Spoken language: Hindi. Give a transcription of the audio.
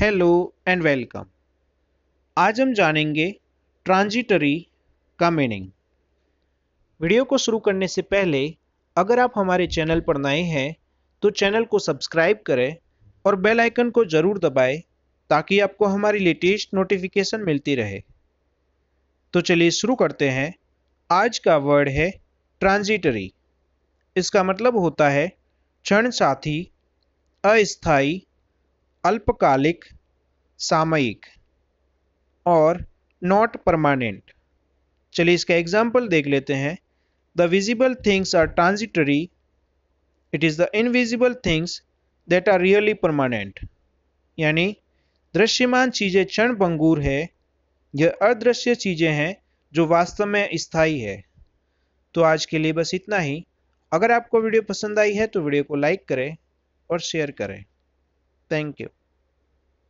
हेलो एंड वेलकम आज हम जानेंगे ट्रांजिटरी का मीनिंग वीडियो को शुरू करने से पहले अगर आप हमारे चैनल पर नए हैं तो चैनल को सब्सक्राइब करें और बेल आइकन को ज़रूर दबाएं ताकि आपको हमारी लेटेस्ट नोटिफिकेशन मिलती रहे तो चलिए शुरू करते हैं आज का वर्ड है ट्रांजिटरी इसका मतलब होता है क्षण साथी अस्थाई अल्पकालिक सामयिक और नॉट परमानेंट चलिए इसका एग्जाम्पल देख लेते हैं the visible things are transitory it is the invisible things that are really permanent यानी दृश्यमान चीज़ें क्षण भंगूर है यह अदृश्य चीज़ें हैं जो वास्तव में स्थायी है तो आज के लिए बस इतना ही अगर आपको वीडियो पसंद आई है तो वीडियो को लाइक करें और शेयर करें Thank you.